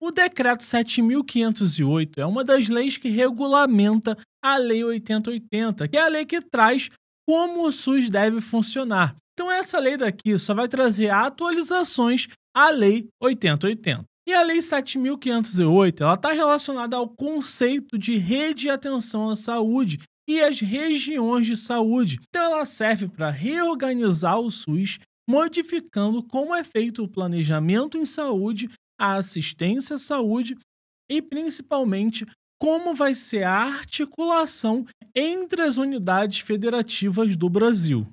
O Decreto 7508 é uma das leis que regulamenta a Lei 8080, que é a lei que traz como o SUS deve funcionar. Então, essa lei daqui só vai trazer atualizações à Lei 8080. E a Lei 7.508 está relacionada ao conceito de rede de atenção à saúde e as regiões de saúde. Então, ela serve para reorganizar o SUS, modificando como é feito o planejamento em saúde a assistência à saúde e, principalmente, como vai ser a articulação entre as unidades federativas do Brasil.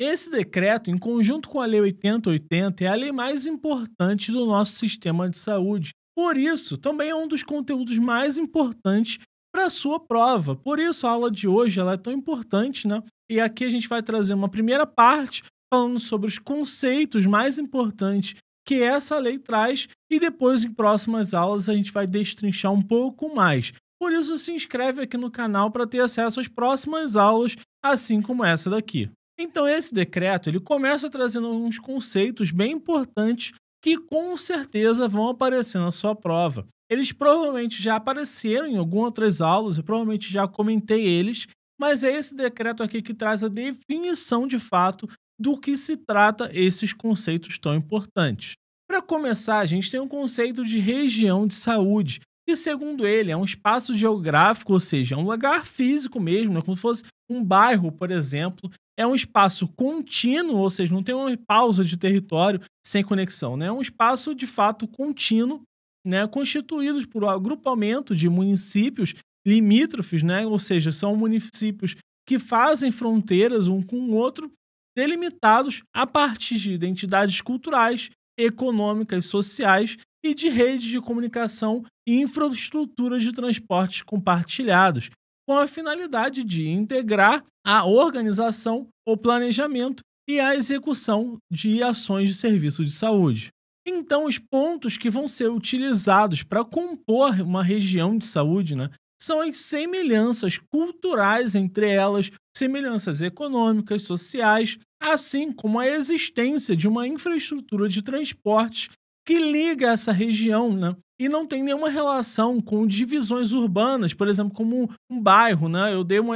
Esse decreto, em conjunto com a Lei 8080, é a lei mais importante do nosso sistema de saúde. Por isso, também é um dos conteúdos mais importantes para a sua prova. Por isso, a aula de hoje ela é tão importante, né? E aqui a gente vai trazer uma primeira parte falando sobre os conceitos mais importantes que essa lei traz e depois em próximas aulas a gente vai destrinchar um pouco mais. Por isso se inscreve aqui no canal para ter acesso às próximas aulas, assim como essa daqui. Então esse decreto, ele começa trazendo alguns conceitos bem importantes que com certeza vão aparecer na sua prova. Eles provavelmente já apareceram em algumas outras aulas, eu provavelmente já comentei eles, mas é esse decreto aqui que traz a definição de fato do que se trata esses conceitos tão importantes. Para começar, a gente tem um conceito de região de saúde, que, segundo ele, é um espaço geográfico, ou seja, é um lugar físico mesmo, é como se fosse um bairro, por exemplo. É um espaço contínuo, ou seja, não tem uma pausa de território sem conexão. Né? É um espaço, de fato, contínuo, né? constituído por um agrupamento de municípios limítrofes, né? ou seja, são municípios que fazem fronteiras um com o outro delimitados a partir de identidades culturais, econômicas, sociais e de redes de comunicação e infraestruturas de transportes compartilhados, com a finalidade de integrar a organização, o planejamento e a execução de ações de serviço de saúde. Então, os pontos que vão ser utilizados para compor uma região de saúde, né, são as semelhanças culturais entre elas, semelhanças econômicas, sociais, assim como a existência de uma infraestrutura de transportes que liga essa região, né? E não tem nenhuma relação com divisões urbanas, por exemplo, como um bairro, né? Eu dei um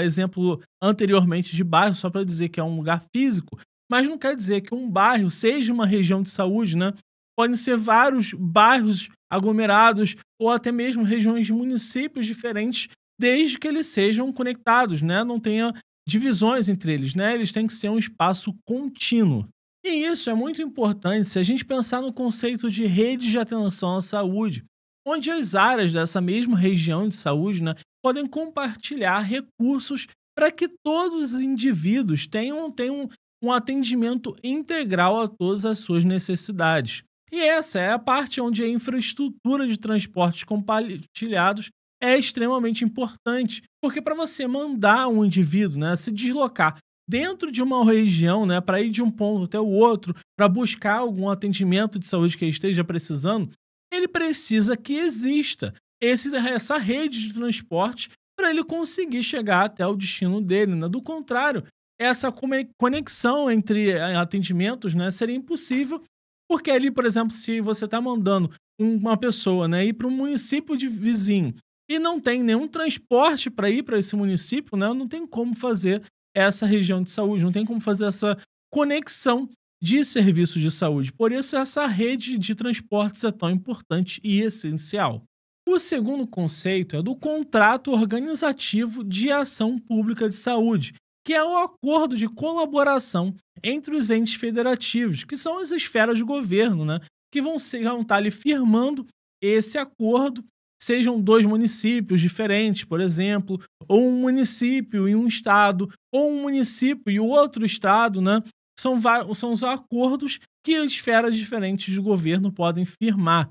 exemplo anteriormente de bairro só para dizer que é um lugar físico, mas não quer dizer que um bairro seja uma região de saúde, né? Podem ser vários bairros aglomerados ou até mesmo regiões de municípios diferentes, desde que eles sejam conectados, né? Não tenha divisões entre eles, né? Eles têm que ser um espaço contínuo. E isso é muito importante se a gente pensar no conceito de rede de atenção à saúde, onde as áreas dessa mesma região de saúde né, podem compartilhar recursos para que todos os indivíduos tenham, tenham um atendimento integral a todas as suas necessidades. E essa é a parte onde a infraestrutura de transportes compartilhados é extremamente importante, porque para você mandar um indivíduo né, se deslocar dentro de uma região, né, para ir de um ponto até o outro, para buscar algum atendimento de saúde que ele esteja precisando, ele precisa que exista esse, essa rede de transporte para ele conseguir chegar até o destino dele. Né? Do contrário, essa conexão entre eh, atendimentos né, seria impossível porque ali, por exemplo, se você está mandando uma pessoa né, ir para um município de vizinho e não tem nenhum transporte para ir para esse município, né, não tem como fazer essa região de saúde, não tem como fazer essa conexão de serviços de saúde. Por isso, essa rede de transportes é tão importante e essencial. O segundo conceito é do contrato organizativo de ação pública de saúde, que é o acordo de colaboração entre os entes federativos, que são as esferas de governo, né? Que vão, ser, vão estar tá ali firmando esse acordo, sejam dois municípios diferentes, por exemplo, ou um município e um estado, ou um município e outro estado, né? São, são os acordos que esferas diferentes de governo podem firmar.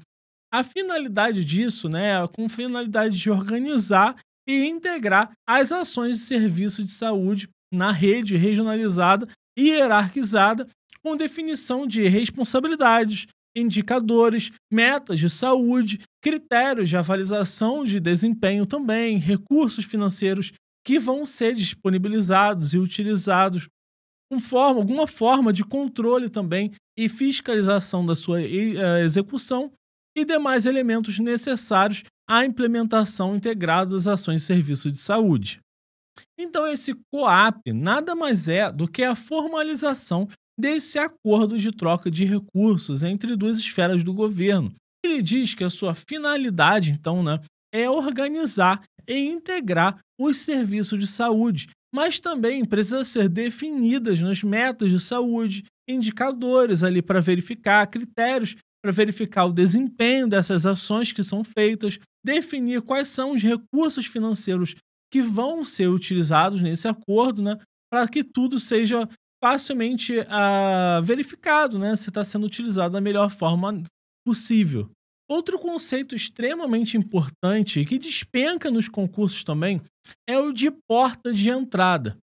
A finalidade disso, né, é com finalidade de organizar e integrar as ações de serviço de saúde na rede regionalizada e hierarquizada, com definição de responsabilidades, indicadores, metas de saúde, critérios de avaliação de desempenho também, recursos financeiros que vão ser disponibilizados e utilizados com forma, alguma forma de controle também e fiscalização da sua eh, execução e demais elementos necessários à implementação integrada das ações de serviço de saúde. Então, esse COAP nada mais é do que a formalização desse acordo de troca de recursos entre duas esferas do governo. Ele diz que a sua finalidade, então, né, é organizar e integrar os serviços de saúde, mas também precisa ser definidas nas metas de saúde, indicadores ali para verificar, critérios para verificar o desempenho dessas ações que são feitas, definir quais são os recursos financeiros que vão ser utilizados nesse acordo, né? Para que tudo seja facilmente uh, verificado, né? Se está sendo utilizado da melhor forma possível. Outro conceito extremamente importante que despenca nos concursos também é o de porta de entrada.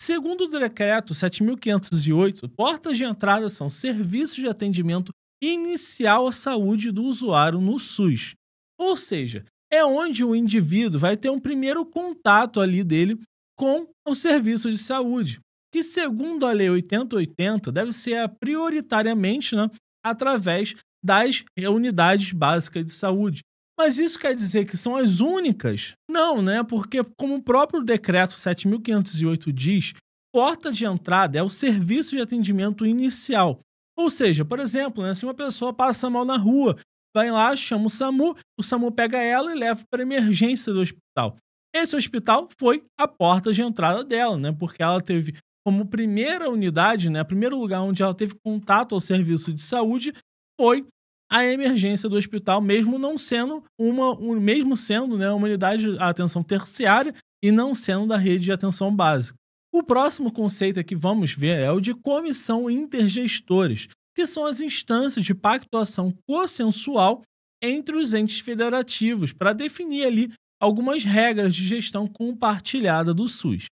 Segundo o decreto 7508, portas de entrada são serviços de atendimento inicial à saúde do usuário no SUS. Ou seja, é onde o indivíduo vai ter um primeiro contato ali dele com o serviço de saúde, que segundo a Lei 8080 deve ser prioritariamente né, através das unidades básicas de saúde. Mas isso quer dizer que são as únicas? Não, né? Porque, como o próprio decreto 7508 diz, porta de entrada é o serviço de atendimento inicial. Ou seja, por exemplo, né, se uma pessoa passa mal na rua vai lá, chama o SAMU, o SAMU pega ela e leva para emergência do hospital. Esse hospital foi a porta de entrada dela, né? Porque ela teve como primeira unidade, né, primeiro lugar onde ela teve contato ao serviço de saúde foi a emergência do hospital, mesmo não sendo uma, um, mesmo sendo, né, uma unidade de atenção terciária e não sendo da rede de atenção básica. O próximo conceito é que vamos ver é o de comissão intergestores, que são as instâncias de pactuação consensual entre os entes federativos, para definir ali algumas regras de gestão compartilhada do SUS.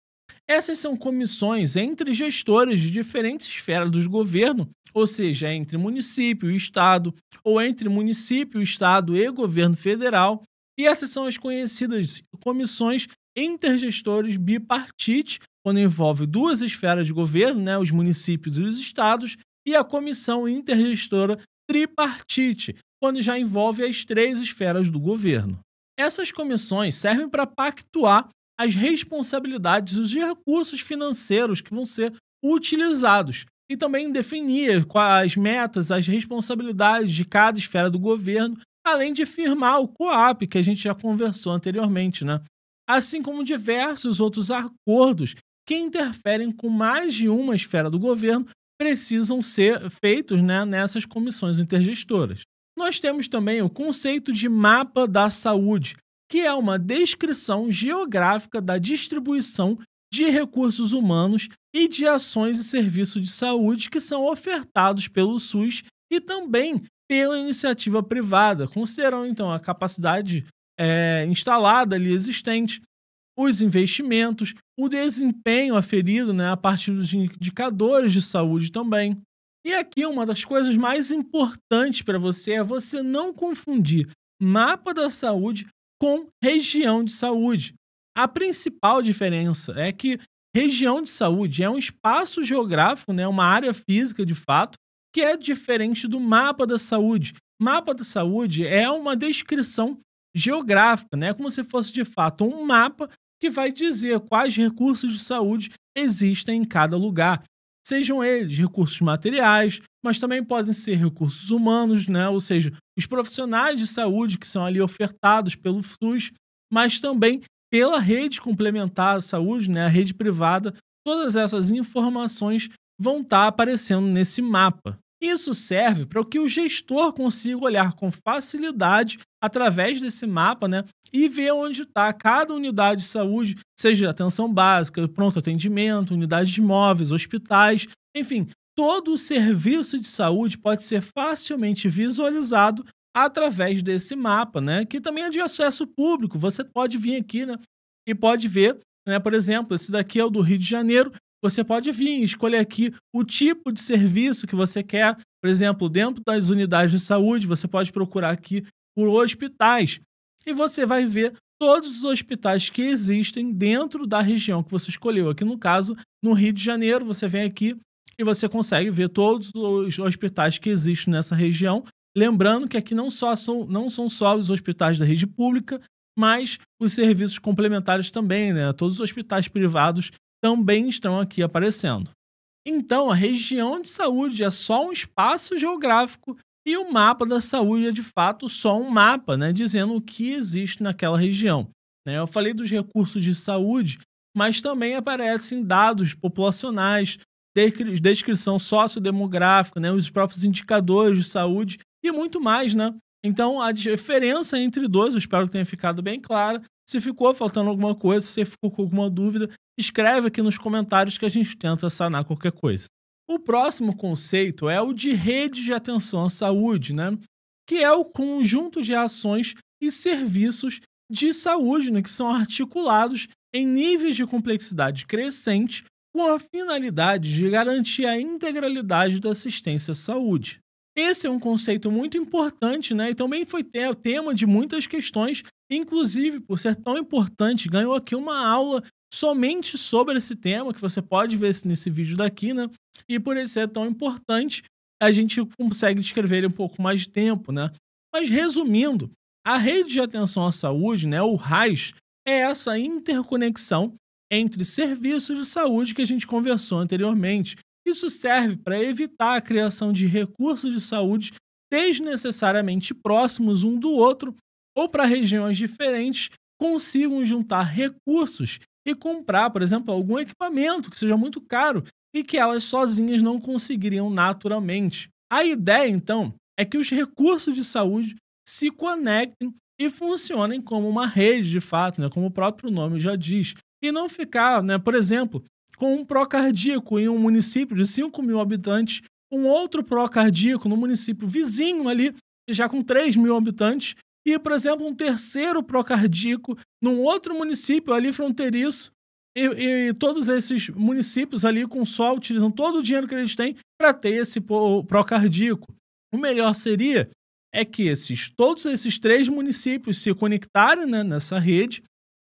Essas são comissões entre gestores de diferentes esferas do governo, ou seja, entre município e estado, ou entre município, estado e governo federal, e essas são as conhecidas comissões intergestores bipartite, quando envolve duas esferas de governo, né, os municípios e os estados, e a Comissão Intergestora Tripartite, quando já envolve as três esferas do governo. Essas comissões servem para pactuar as responsabilidades e os recursos financeiros que vão ser utilizados e também definir quais metas, as responsabilidades de cada esfera do governo, além de firmar o COAP, que a gente já conversou anteriormente, né? Assim como diversos outros acordos que interferem com mais de uma esfera do governo precisam ser feitos né, nessas comissões intergestoras. Nós temos também o conceito de mapa da saúde, que é uma descrição geográfica da distribuição de recursos humanos e de ações e serviços de saúde que são ofertados pelo SUS e também pela iniciativa privada, considerando então a capacidade é, instalada ali existente, os investimentos, o desempenho aferido né, a partir dos indicadores de saúde também. E aqui uma das coisas mais importantes para você é você não confundir mapa da saúde com região de saúde. A principal diferença é que região de saúde é um espaço geográfico, né, uma área física de fato, que é diferente do mapa da saúde. Mapa da saúde é uma descrição geográfica, né? Como se fosse de fato um mapa que vai dizer quais recursos de saúde existem em cada lugar. Sejam eles recursos materiais, mas também podem ser recursos humanos, né? Ou seja, os profissionais de saúde que são ali ofertados pelo SUS, mas também pela rede complementar à saúde, né? A rede privada. Todas essas informações vão estar tá aparecendo nesse mapa. Isso serve para que o gestor consiga olhar com facilidade através desse mapa, né? E ver onde está cada unidade de saúde, seja atenção básica, pronto atendimento, unidades de móveis, hospitais, enfim, todo o serviço de saúde pode ser facilmente visualizado através desse mapa, né? Que também é de acesso público. Você pode vir aqui, né? E pode ver, né? Por exemplo, esse daqui é o do Rio de Janeiro você pode vir escolher aqui o tipo de serviço que você quer. Por exemplo, dentro das unidades de saúde, você pode procurar aqui por hospitais. E você vai ver todos os hospitais que existem dentro da região que você escolheu. Aqui no caso, no Rio de Janeiro, você vem aqui e você consegue ver todos os hospitais que existem nessa região. Lembrando que aqui não, só são, não são só os hospitais da rede pública, mas os serviços complementares também, né? Todos os hospitais privados também estão aqui aparecendo. Então, a região de saúde é só um espaço geográfico e o mapa da saúde é de fato só um mapa, né, dizendo o que existe naquela região. Né? Eu falei dos recursos de saúde, mas também aparecem dados populacionais, descrição sociodemográfica, né, os próprios indicadores de saúde e muito mais, né? Então, a diferença entre dois, eu espero que tenha ficado bem clara. Se ficou faltando alguma coisa, se ficou com alguma dúvida, escreve aqui nos comentários que a gente tenta sanar qualquer coisa. O próximo conceito é o de rede de atenção à saúde, né? que é o conjunto de ações e serviços de saúde né? que são articulados em níveis de complexidade crescente com a finalidade de garantir a integralidade da assistência à saúde. Esse é um conceito muito importante, né? E também foi tema de muitas questões, inclusive por ser tão importante, ganhou aqui uma aula somente sobre esse tema, que você pode ver nesse vídeo daqui, né? E por ele ser tão importante, a gente consegue descrever ele um pouco mais de tempo, né? Mas resumindo, a rede de atenção à saúde, né, o RAS, é essa interconexão entre serviços de saúde que a gente conversou anteriormente. Isso serve para evitar a criação de recursos de saúde desnecessariamente próximos um do outro ou para regiões diferentes consigam juntar recursos e comprar, por exemplo, algum equipamento que seja muito caro e que elas sozinhas não conseguiriam naturalmente. A ideia, então, é que os recursos de saúde se conectem e funcionem como uma rede de fato, né? como o próprio nome já diz. E não ficar, né, por exemplo, com um pró-cardíaco em um município de 5 mil habitantes, um outro pró-cardíaco no município vizinho ali, já com 3 mil habitantes, e, por exemplo, um terceiro procardíaco num outro município ali fronteiriço. E, e todos esses municípios ali com sol utilizam todo o dinheiro que eles têm para ter esse procardíaco. O melhor seria é que esses, todos esses três municípios se conectarem né, nessa rede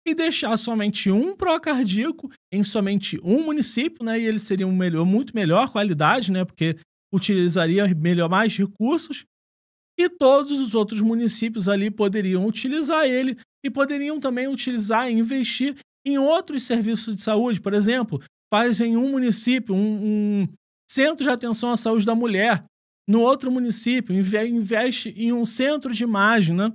e deixar somente um procardíaco em somente um município, né? E ele seria um melhor, muito melhor qualidade, né? Porque utilizaria melhor mais recursos e todos os outros municípios ali poderiam utilizar ele e poderiam também utilizar e investir em outros serviços de saúde, por exemplo, faz em um município um, um centro de atenção à saúde da mulher, no outro município investe em um centro de imagem, né?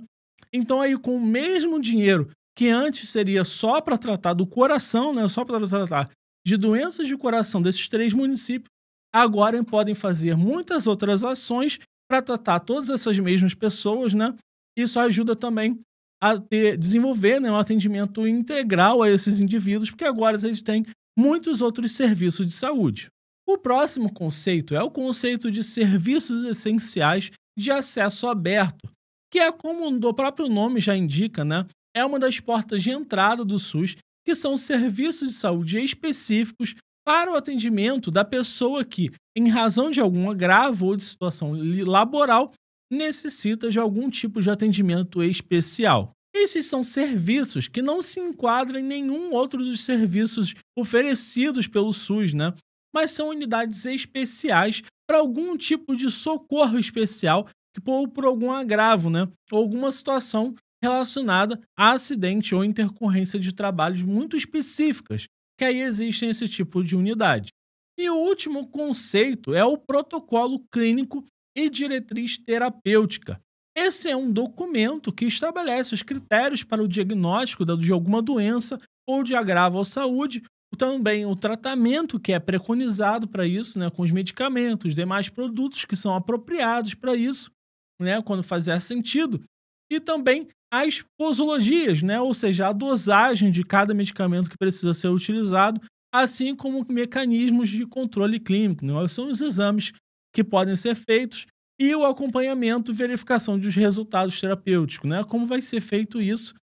Então aí com o mesmo dinheiro que antes seria só para tratar do coração, né, só para tratar de doenças de coração desses três municípios, agora podem fazer muitas outras ações para tratar todas essas mesmas pessoas, né? Isso ajuda também a ter, desenvolver né, um atendimento integral a esses indivíduos, porque agora eles têm muitos outros serviços de saúde. O próximo conceito é o conceito de serviços essenciais de acesso aberto, que é como o próprio nome já indica, né? É uma das portas de entrada do SUS, que são serviços de saúde específicos para o atendimento da pessoa que, em razão de algum agravo ou de situação laboral, necessita de algum tipo de atendimento especial. Esses são serviços que não se enquadram em nenhum outro dos serviços oferecidos pelo SUS, né? Mas são unidades especiais para algum tipo de socorro especial ou por algum agravo, né? Ou alguma situação relacionada a acidente ou intercorrência de trabalhos muito específicas, que aí existem esse tipo de unidade. E o último conceito é o protocolo clínico e diretriz terapêutica. Esse é um documento que estabelece os critérios para o diagnóstico de alguma doença ou de agravo à saúde, também o tratamento que é preconizado para isso, né, com os medicamentos, demais produtos que são apropriados para isso, né, quando fazer sentido, e também as posologias, né? ou seja, a dosagem de cada medicamento que precisa ser utilizado, assim como mecanismos de controle clínico. Né? São os exames que podem ser feitos e o acompanhamento, verificação dos resultados terapêuticos. Né? Como vai ser feito isso?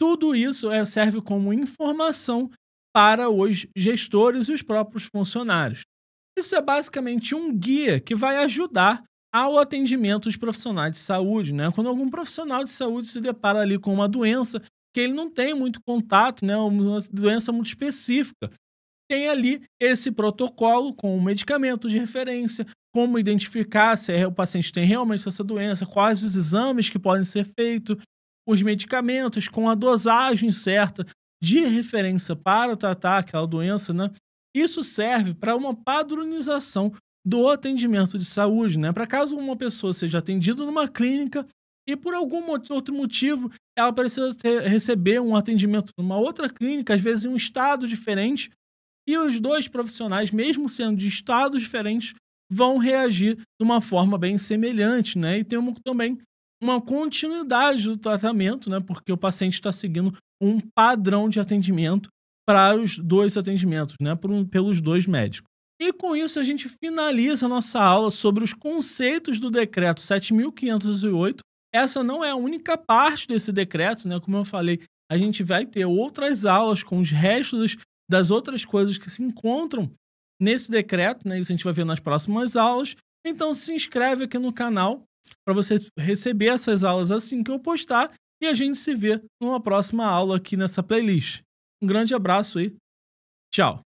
Tudo isso eh, serve como informação para os gestores e os próprios funcionários. Isso é basicamente um guia que vai ajudar ao atendimento dos profissionais de saúde, né? Quando algum profissional de saúde se depara ali com uma doença que ele não tem muito contato, né? Uma doença muito específica. Tem ali esse protocolo com o medicamento de referência, como identificar se é, o paciente tem realmente essa doença, quais os exames que podem ser feitos, os medicamentos com a dosagem certa de referência para tratar aquela doença, né? Isso serve para uma padronização do atendimento de saúde, né? Para caso uma pessoa seja atendida numa clínica e por algum outro motivo ela precisa ter, receber um atendimento numa outra clínica, às vezes em um estado diferente, e os dois profissionais, mesmo sendo de estados diferentes, vão reagir de uma forma bem semelhante, né? E tem também uma continuidade do tratamento, né? Porque o paciente está seguindo um padrão de atendimento para os dois atendimentos, né? Por, pelos dois médicos. E com isso a gente finaliza a nossa aula sobre os conceitos do decreto 7508. Essa não é a única parte desse decreto, né? Como eu falei, a gente vai ter outras aulas com os restos das outras coisas que se encontram nesse decreto, né? Isso a gente vai ver nas próximas aulas. Então se inscreve aqui no canal para você receber essas aulas assim que eu postar e a gente se vê numa próxima aula aqui nessa playlist. Um grande abraço e tchau.